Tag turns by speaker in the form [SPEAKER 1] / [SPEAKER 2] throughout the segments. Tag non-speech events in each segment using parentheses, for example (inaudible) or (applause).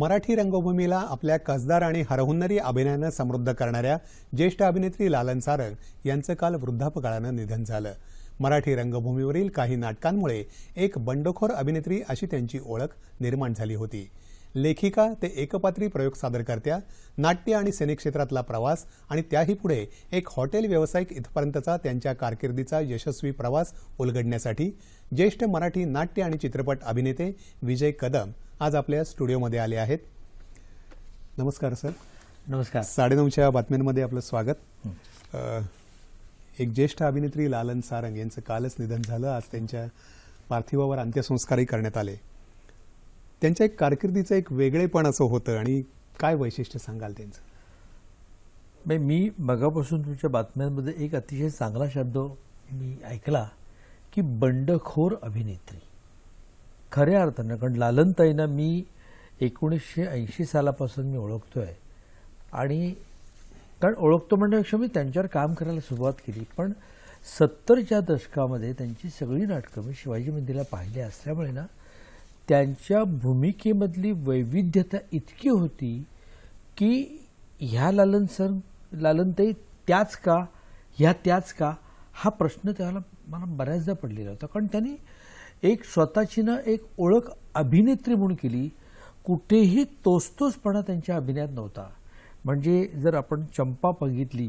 [SPEAKER 1] मराठी रंगभूमीला आपल्या कसदार आणि हरहुन्नरी अभिनयानं समृद्ध करणाऱ्या ज्येष्ठ अभिनेत्री लालन सारंग यांचं काल वृद्धापकाळानं निधन झालं मराठी रंगभूमीवरील काही नाटकांमुळे एक बंडखोर अभिनेत्री अशी त्यांची ओळख निर्माण झाली होती लेखिका ते एकपात्री प्रयोग सादर करत्या नाट्य आणि सिनेक्षेत्रातला प्रवास आणि त्याही पुढे एक हॉटेल व्यावसायिक इथपर्यंतचा त्यांच्या कारकिर्दीचा यशस्वी प्रवास उलगडण्यासाठी ज्येष्ठ मराठी नाट्य आणि चित्रपट अभिनेते विजय कदम आज आपल्या स्टुडिओमध्ये आले आहेत नमस्कार सर नमस्कार साडेनऊच्या बातम्यांमध्ये आपलं स्वागत एक ज्येष्ठ अभिनेत्री लालन सारंग यांचं कालच निधन झालं आज त्यांच्या पार्थिवावर अंत्यसंस्कारही करण्यात आले त्यांच्या एक कारकिर्दीचं एक वेगळेपण असं होतं आणि काय वैशिष्ट्य सांगाल त्यांचं
[SPEAKER 2] मी मगापासून तुमच्या बातम्यांमध्ये एक अतिशय चांगला शब्द मी ऐकला की बंडखोर अभिनेत्री खऱ्या अर्थानं कारण लालनताईंना मी एकोणीसशे ऐंशी सालापासून मी ओळखतो आहे आणि कारण ओळखतो म्हणण्यापेक्षा मी त्यांच्यावर काम करायला सुरुवात केली पण सत्तरच्या दशकामध्ये त्यांची सगळी नाटकं मी शिवाजी मंदिरला पाहिली असल्यामुळे ना त्यांच्या भूमिकेमधली वैविध्यता इतकी होती की ह्या लालन सर लालनताई त्याच का ह्या त्याच का हा प्रश्न त्याला मला बऱ्याचदा पडलेला होता कारण त्यांनी एक स्वतःची ना एक ओळख अभिनेत्री म्हणून केली कुठेही तोस्तोसपणा त्यांच्या अभिनयात नव्हता म्हणजे जर आपण चंपा बघितली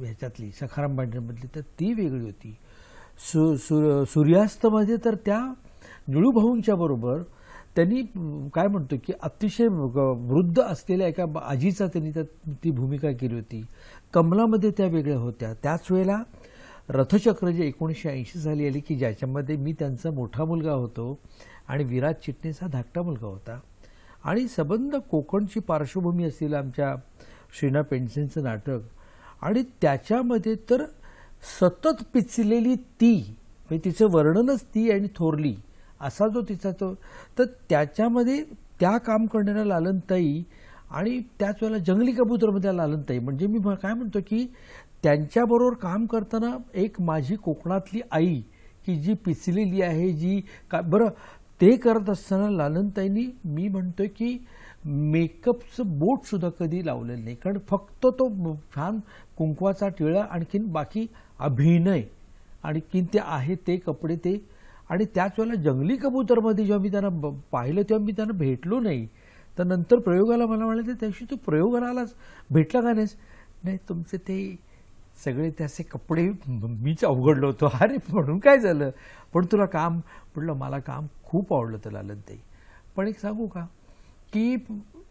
[SPEAKER 2] ह्याच्यातली सखाराम बांडेमधली तर ती वेगळी होती सु सु सूर्यास्तमध्ये तर त्या निळूभाऊंच्या बरोबर त्यांनी काय म्हणतो की अतिशय वृद्ध असलेल्या एका आजीचा त्यांनी त्या ती भूमिका केली होती कमलामध्ये त्या वेगळ्या होत्या त्याच वेळेला रथचक्र जे एकोणीसशे ऐंशी साली आली की ज्याच्यामध्ये मी त्यांचा मोठा मुलगा होतो आणि विराज चिटणीचा धाकटा मुलगा होता आणि सबंध कोकणची पार्श्वभूमी असलेलं आमच्या श्रीना पेंडसेंचं नाटक आणि त्याच्यामध्ये तर सतत पिचलेली ती म्हणजे तिचं वर्णनच ती आणि थोरली असा जो तिचा तो तर त्याच्यामध्ये त्या काम करणाऱ्या लालनताई आणि त्याच वेळेला जंगली कबूतरमध्ये लालनताई म्हणजे मी काय म्हणतो की त्यांच्याबरोबर काम करताना एक माझी कोकणातली आई की जी पिचलेली आहे जी का बरं ते करत असताना लालनताईंनी मी म्हणतोय की मेकअपचं बोटसुद्धा कधी लावलेलं नाही कारण फक्त तो छान कुंकवाचा टिळा आणखीन बाकी अभिनय आणखीन ते आहे ते कपडे ते आणि त्याच वेळेला जंगली कबूतरमध्ये जेव्हा मी त्यांना पाहिलं तेव्हा मी त्यांना भेटलो नाही तर नंतर प्रयोगाला मला म्हणाले त्याशी तू प्रयोगाला आलाच भेटला का नाही तुमचं ते सगळे त्याचे कपडे मीच अवघडलो होतो (laughs) अरे म्हणून काय झालं पण तुला काम म्हटलं मला काम खूप आवडलं तर लालनताई पण एक सांगू का की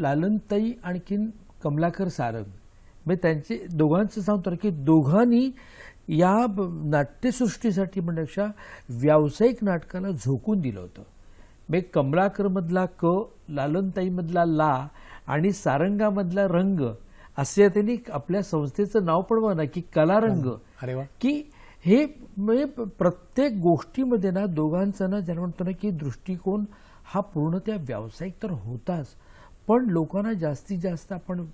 [SPEAKER 2] लालनताई आणखीन कमलाकर सारंग मी त्यांचे दोघांचं सांगतो की दोघांनी या नाट्यसृष्टीसाठी म्हणण्यापेक्षा व्यावसायिक नाटकाला झोकून दिलं होतं मी कमलाकरमधला क लालनताईमधला ला आणि सारंगामधला रंग असं त्यांनी आपल्या संस्थेचं नाव पण म्हणा की कलारंग हो, हो. की हे म्हणजे प्रत्येक गोष्टीमध्ये ना दोघांचं ना ज्याला म्हणतो ना की दृष्टिकोन हा पूर्ण त्या व्यावसायिक तर होताच पण लोकांना जास्तीत जास्त आपण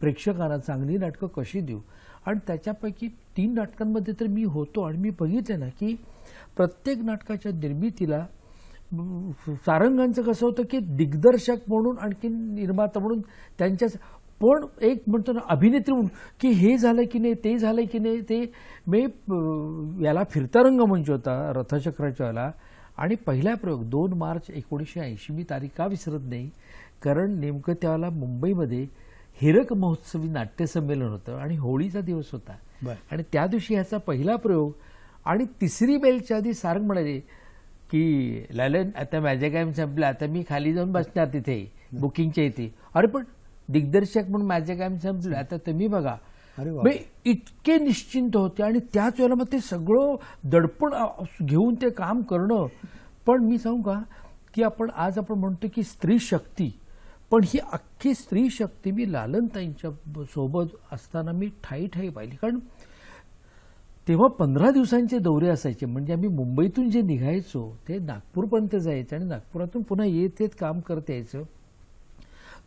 [SPEAKER 2] प्रेक्षकांना चांगली नाटकं कशी देऊ आणि त्याच्यापैकी तीन नाटकांमध्ये तर मी होतो आणि मी बघितले ना की प्रत्येक नाटकाच्या निर्मितीला सारंगांचं कसं होतं की दिग्दर्शक म्हणून आणखी निर्माता म्हणून त्यांच्याच पण एक म्हणतो ना अभिनेत्री म्हणून की हे झालं की नाही ते झालं की नाही ते मी याला फिरता रंग म्हणजे होता रथचक्राच्या आणि पहिला प्रयोग दोन मार्च एकोणीसशे ऐंशी मी तारीख का विसरत नाही कारण नेमकं त्याला मुंबईमध्ये हिरक महोत्सवी नाट्यसंमेलन होतं आणि होळीचा दिवस होता आणि त्या दिवशी ह्याचा पहिला प्रयोग आणि तिसरी बेलच्या आधी सारंग म्हणाले की लालन आता माझ्या काय संपलं आता मी खाली जाऊन बसणार तिथे बुकिंगच्या इथे अरे पण दिग्दर्शक म्हणून माझे काम संपलं आता तुम्ही बघा मी इतके निश्चिंत होते आणि त्याच वेळेला मग ते सगळं दडपण घेऊन ते काम करणं पण मी सांगू का की आपण आज आपण म्हणतो की स्त्री शक्ती पण ही अख्खी स्त्री शक्ती मी लालनताईंच्या सोबत असताना मी ठाई ठाई पाहिली कारण तेव्हा पंधरा दिवसांचे दौरे असायचे म्हणजे आम्ही मुंबईतून जे निघायचो ते नागपूरपर्यंत जायचं आणि नागपुरातून पुन्हा येत येत काम करता यायचं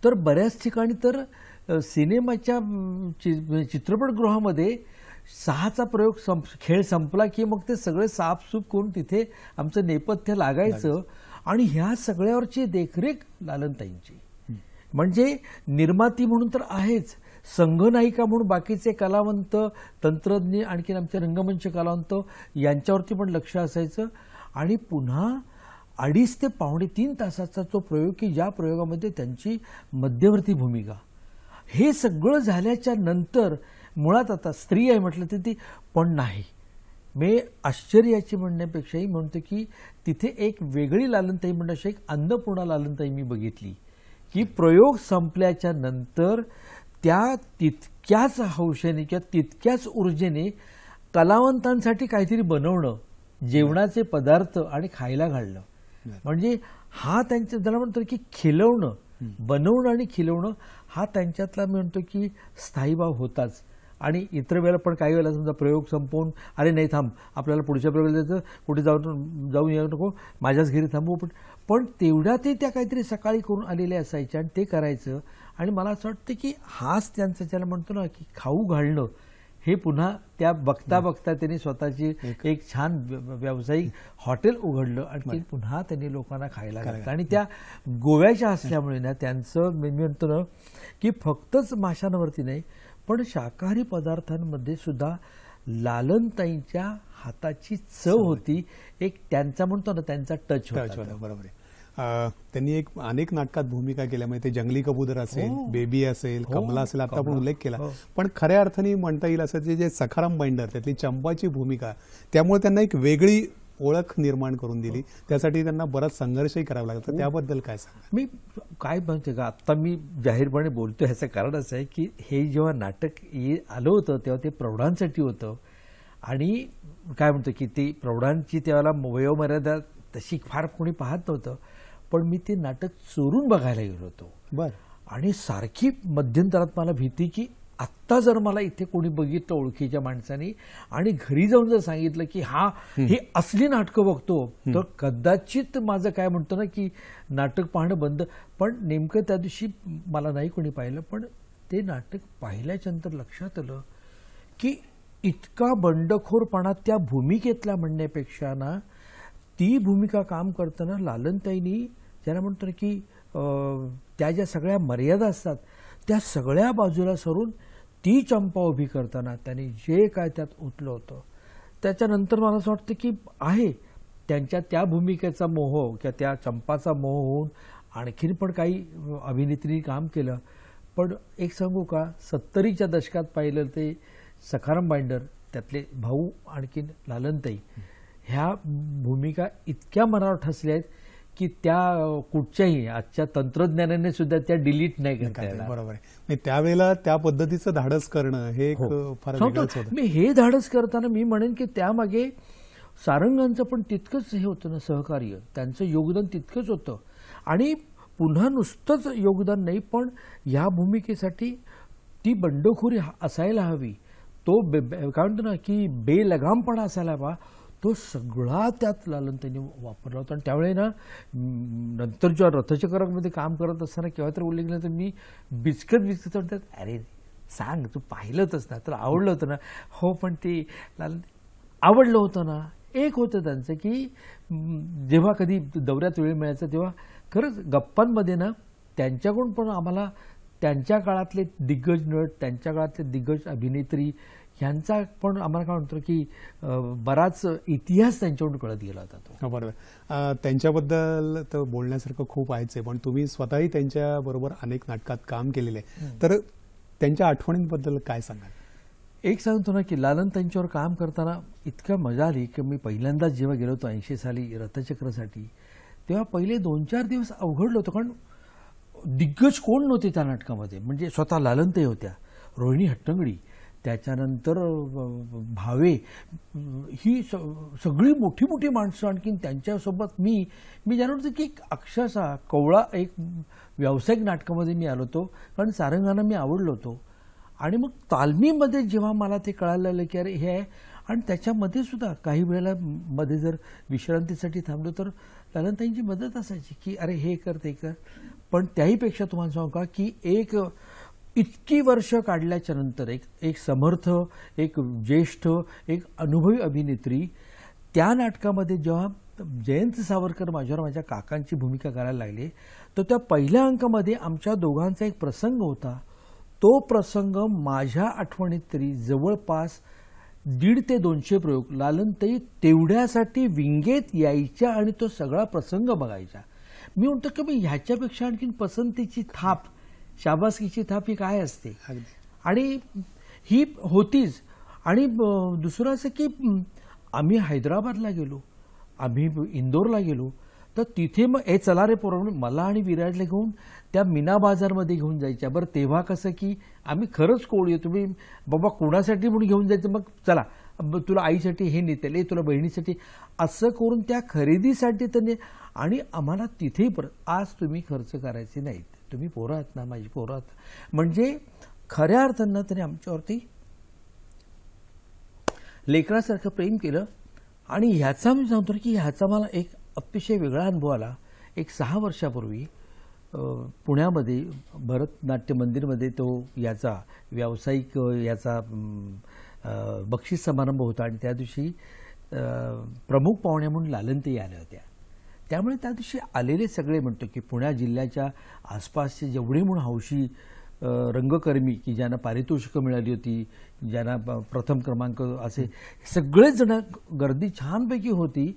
[SPEAKER 2] तर बऱ्याच ठिकाणी तर सिनेमाच्या चि चित्रपटगृहामध्ये सहाचा प्रयोग संप खेळ संपला की मग ते सगळे साफसूफ करून तिथे आमचं नेपथ्य लागायचं आणि ह्या सगळ्यावरची देखरेख लालनताईंची म्हणजे निर्माती म्हणून तर आहेच संघनायिका म्हणून बाकीचे कलावंत तंत्रज्ञ आणखीन आमचे रंगमंच कलावंत यांच्यावरती पण लक्ष असायचं आणि पुन्हा अडीच ते पावणे तीन तासाचा तो प्रयोग की ज्या प्रयोगामध्ये त्यांची मध्यवर्ती भूमिका हे सगळं झाल्याच्या नंतर मुळात आता स्त्री आहे म्हटलं तर ती पण नाही मे आश्चर्याची म्हणण्यापेक्षाही म्हणतो की तिथे एक वेगळी लालनताई अशी एक अन्नपूर्णा लालनताई मी बघितली की प्रयोग संपल्याच्या नंतर त्या तितक्याच हौशेने किंवा तितक्याच ऊर्जेने कलावंतांसाठी काहीतरी बनवणं जेवणाचे पदार्थ आणि खायला घालणं म्हणजे हा त्यांचं ज्याला म्हणतो की खिलवणं बनवणं आणि खिलवणं हा त्यांच्यातला मी म्हणतो की स्थायीभाव होताच आणि इतर वेळेला पण काही वेळेला समजा प्रयोग संपवून अरे नाही थांब आपल्याला पुढच्या प्रयोग जायचं कुठे जाऊन जाऊन येऊ नको माझ्याच घरी थांबू पण पण तेवढ्या ते त्या काहीतरी सकाळी करून आलेले असायचे आणि ते करायचं आणि मला असं वाटतं की हाच त्यांचं ज्याला म्हणतो ना की खाऊ घालणं हे पुन्हा त्या बघता बघता त्यांनी स्वतःची एक छान व्यावसायिक हॉटेल उघडलं आणि ते पुन्हा त्यांनी लोकांना खायला घातलं आणि त्या गोव्याच्या असल्यामुळे ना त्यांचं मी म्हणतो ना की फक्तच माशांवरती नाही पण शाकाहारी पदार्थांमध्ये सुद्धा लालनताईंच्या हाताची चव होती एक त्यांचा म्हणतो ना त्यांचा टच होता बरोबर आहे त्यांनी एक अनेक
[SPEAKER 1] नाटकात भूमिका केल्या म्हणजे ते जंगली कबूतर असेल हो. बेबी असेल हो. कमला असेल आता आपण उल्लेख केला हो. पण खऱ्या अर्थाने म्हणता येईल असं जे सखाराम बाइंडर त्यातली चंपाची भूमिका त्यामुळे त्यांना एक वेगळी ओळख निर्माण करून दिली त्यासाठी त्यांना बराच संघर्षही करावा लागतो त्याबद्दल काय सांग मी
[SPEAKER 2] काय म्हणते का आत्ता मी जाहीरपणे बोलतो ह्याचं कारण असं आहे की हे जेव्हा नाटक ये आलं होतं तेव्हा ते प्रौढांसाठी होतं आणि काय म्हणतो की ती प्रौढांची त्याला वयोमर्यादा तशी फार कोणी पाहत नव्हतं पण मी ते नाटक चोरून बघायला गेलो होतो बर आणि सारखी मध्यंतरात मला भीती की आत्ता जर मला इथे कोणी बघितलं ओळखीच्या माणसानी आणि घरी जाऊन जर सांगितलं की हा ही असली नाटकं बघतो तर कदाचित माझं काय म्हणतो ना की नाटक पाहणं बंद पण नेमकं त्या दिवशी मला नाही कोणी पाहिलं पण ते नाटक पाहिल्याच्यानंतर लक्षात आलं की इतका बंडखोरपणा त्या भूमिकेतल्या म्हणण्यापेक्षा ना ती भूमिका काम करताना लालनताईंनी ज्याला म्हणतो की त्या ज्या सगळ्या मर्यादा असतात त्या सगळ्या बाजूला सरून ती चंपा उभी करताना त्यांनी जे काय त्यात उतलं होतं त्याच्यानंतर मला असं वाटतं की आहे त्यांच्या त्या भूमिकेचा मोह किंवा त्या चंपाचा मोह होऊन आणखीन पण काही अभिनेत्री काम केलं पण एक सांगू का सत्तरीच्या दशकात पाहिलं ते सखाराम बाइंडर त्यातले भाऊ आणखीन लालनताई ह्या भूमिका इतक्या मनावर ठसल्या आहेत की त्या कुठच्याही आजच्या तंत्रज्ञानाने सुद्धा त्या डिलीट नाही करता बरोबर आहे त्यावेळेला त्या पद्धतीचं धाडस करणं हे हो. फार मी हे धाडस करताना मी म्हणेन की त्यामागे सारंगांचं पण तितकंच हे होतं ना सहकार्य त्यांचं योगदान तितकंच होतं आणि पुन्हा नुसतंच योगदान नाही पण ह्या भूमिकेसाठी ती बंडखोरी असायला हवी तो काय म्हणतो ना की बेलगामपणा असायला हवा तो सगळा त्यात लालन त्यांनी वापरला होता आणि त्यावेळे ना नंतर जेव्हा रथचक्रामध्ये काम करत असताना केव्हा तर उल्लेख केला तर मी बिचकत बिचकत म्हणतात अरे सांग तू पाहिलंच ना तर आवडलं होतं ना हो पण ते लालन आवडलं होतं ना एक होतं त्यांचं की जेव्हा कधी दौऱ्यात वेळ मिळायचा तेव्हा खरंच गप्पांमध्ये ना त्यांच्याकडून पण आम्हाला त्यांच्या काळातले दिग्गज नट त्यांच्या काळातले दिग्गज अभिनेत्री यांचा पण आम्हाला काय म्हणतो की बराच इतिहास त्यांच्याकडून कळत गेला होता तो हो, बरोबर त्यांच्याबद्दल तर बोलण्यासारखं खूप आहेच आहे पण तुम्ही
[SPEAKER 1] स्वतःही त्यांच्याबरोबर अनेक नाटकात काम केलेले तर त्यांच्या आठवणींबद्दल काय सांगाल
[SPEAKER 2] एक सांगतो ना की लालन त्यांच्यावर काम करताना इतकं मजा आली की मी पहिल्यांदाच जेव्हा गेलो होतो ऐंशी साली रथचक्रसाठी तेव्हा पहिले दोन चार दिवस अवघडलं होतो कारण दिग्गज कोण नव्हते त्या नाटकामध्ये म्हणजे स्वतः लालन होत्या रोहिणी हट्टंगडी त्याच्यानंतर भावे ही स सगळी मोठी मोठी माणसं आणखीन त्यांच्यासोबत मी मी जाणवतो की एक अक्षरशः कवळा एक व्यावसायिक नाटकामध्ये मी आलो होतो कारण सारंगांना मी आवडलो होतो आणि मग तालमीमध्ये जेव्हा मला ते कळायला लागलं की अरे हे आहे आणि त्याच्यामध्ये सुद्धा काही वेळेला मध्ये जर विश्रांतीसाठी थांबलो तर त्यांची मदत असायची की अरे हे कर ते कर पण त्याहीपेक्षा तुम्हाला सांगू का की एक इतकी वर्ष काढल्याच्या नंतर एक एक समर्थ एक ज्येष्ठ एक अनुभवी अभिनेत्री त्या नाटकामध्ये जेव्हा जयंत सावरकर माझ्यावर माझ्या काकांची भूमिका करायला लागले तर त्या पहिल्या अंकामध्ये आमच्या दोघांचा एक प्रसंग होता तो प्रसंग माझ्या आठवणीत तरी जवळपास दीड ते दोनशे प्रयोग लालनताई तेवढ्यासाठी विंगेत यायच्या आणि तो सगळा प्रसंग बघायचा मी म्हणतो की मी ह्याच्यापेक्षा आणखीन पसंतीची थाप शाबासकीची थापी काय असते आणि ही होतीच आणि दुसरं असं की आम्ही हैदराबादला गेलो आम्ही इंदोरला गेलो तर तिथे मग ए चला रे म्हणून मला आणि विराटला घेऊन त्या मीना बाजारमध्ये घेऊन जायच्या बरं तेव्हा कसं की आम्ही खरंच येतो तुम्ही बाबा कोणासाठी म्हणून घेऊन जायचं मग चला तुला आईसाठी हे नेतेल तुला बहिणीसाठी असं करून त्या खरेदीसाठी त्यांनी आणि आम्हाला तिथेही परत आज तुम्ही खर्च करायचे नाहीत तुम्ही पोरं आहात ना माझी पोरं आहात म्हणजे खऱ्या अर्थानं त्याने आमच्यावरती लेकरासारखं प्रेम केलं आणि ह्याचा मी सांगतो की ह्याचा मला एक अतिशय वेगळा अनुभव आला एक सहा वर्षापूर्वी पुण्यामध्ये भरतनाट्य मंदिरमध्ये तो याचा व्यावसायिक याचा बक्षीस समारंभ होता आणि त्या दिवशी प्रमुख पाहुण्या म्हणून लालंते आल्या होत्या त्यामुळे त्या दिवशी आलेले सगळे म्हणतो की पुण्या जिल्ह्याच्या आसपासचे जेवढे म्हणून हौशी रंगकर्मी की ज्यांना पारितोषिकं मिळाली होती ज्यांना प्रथम क्रमांक असे जण गर्दी छानपैकी होती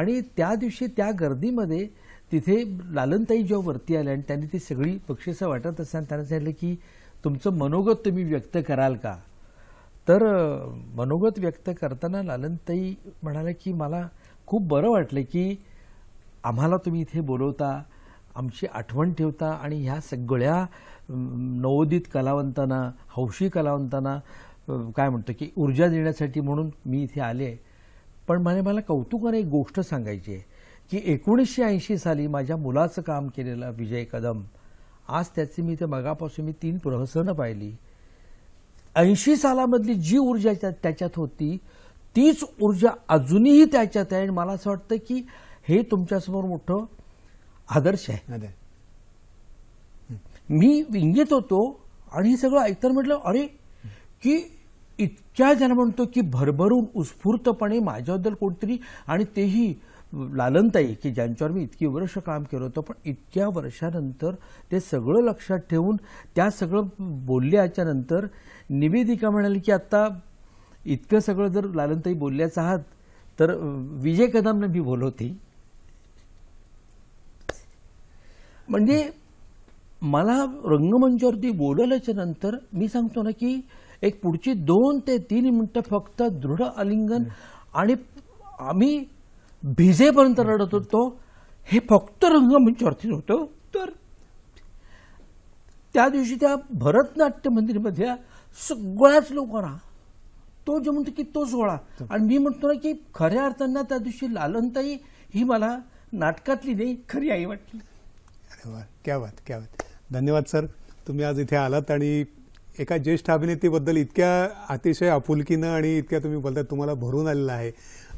[SPEAKER 2] आणि त्या दिवशी त्या गर्दीमध्ये तिथे लालनताई जेव्हा वरती आल्या आणि त्यांनी ती सगळी बक्षिसं वाटत असताना त्यांना सांगितलं की तुमचं मनोगत तुम्ही व्यक्त कराल का तर मनोगत व्यक्त करताना लालनताई म्हणाल्या की मला खूप बरं वाटलं की आम्हाला तुम्ही इथे बोलवता आमची आठवण ठेवता आणि ह्या सगळ्या नवोदित कलावंतांना हौशी कलावंतांना काय म्हणतो की ऊर्जा देण्यासाठी म्हणून मी इथे आले पण मला मला कौतुकाने एक गोष्ट सांगायची आहे की एकोणीसशे ऐंशी साली माझ्या मुलाचं काम केलेलं विजय कदम आज त्याचे मी इथे मगापासून मी तीन प्रहसनं पाहिली ऐंशी सालामधली जी ऊर्जा त्याच्यात होती तीच ऊर्जा अजूनही त्याच्यात आहे आणि मला असं वाटतं की हे तुमच्यासमोर मोठं आदर्श आहे मी विंगेत होतो आणि हे सगळं ऐकताना म्हटलं अरे की इतक्या जण म्हणतो की भरभरून उत्स्फूर्तपणे माझ्याबद्दल कोणतरी आणि तेही लालनताई की ज्यांच्यावर मी इतकी वर्ष काम केलं होतं पण इतक्या वर्षानंतर ते सगळं लक्षात ठेवून त्या सगळं बोलल्याच्या नंतर निवेदिका म्हणाली की आत्ता इतकं सगळं जर लालनताई बोलल्याचं आहात तर विजय कदमनं मी बोलवते म्हणजे मला रंगमंचावरती बोलवल्याच्या नंतर मी सांगतो ना की एक पुढची दोन ते तीन मिनटं फक्त दृढ आलिंगन आणि आम्ही भिजेपर्यंत रडत होतो हे फक्त रंगमंचावरती होतं तर त्या दिवशी त्या भरतनाट्य मंदिरमधल्या सगळ्याच लोकांना तो जो म्हणतो की तो सोहळा आणि मी म्हणतो ना की खऱ्या अर्थांना त्या दिवशी लालनताई ही मला नाटकातली नाही खरी आई वाटली
[SPEAKER 1] अरे वा क्या बात क्या बात धन्यवाद सर तुम्ही आज इथे आलात आणि एका ज्येष्ठ अभिनेत्रीबद्दल इतक्या अतिशय आपुलकीनं आणि इतक्या तुम्ही बोलता तुम्हाला भरून आलेलं आहे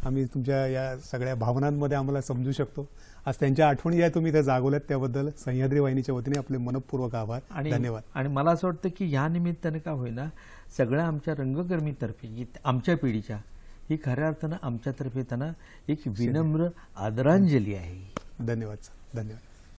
[SPEAKER 1] आम्ही तुमच्या या सगळ्या भावनांमध्ये आम्हाला समजू शकतो आज त्यांच्या आठवणी ज्या तुम्ही इथे जागवल्यात त्याबद्दल सह्याद्री वाहिनीच्या
[SPEAKER 2] वतीने आपले मनपूर्वक आभार आणि धन्यवाद आणि मला असं वाटतं की या निमित्ताने का होईना सगळ्या आमच्या रंगकर्मीतर्फे आमच्या पिढीच्या ही खऱ्या अर्थानं आमच्यातर्फे त्यांना एक विनम्र आदरांजली आहे धन्यवाद सर
[SPEAKER 1] धन्यवाद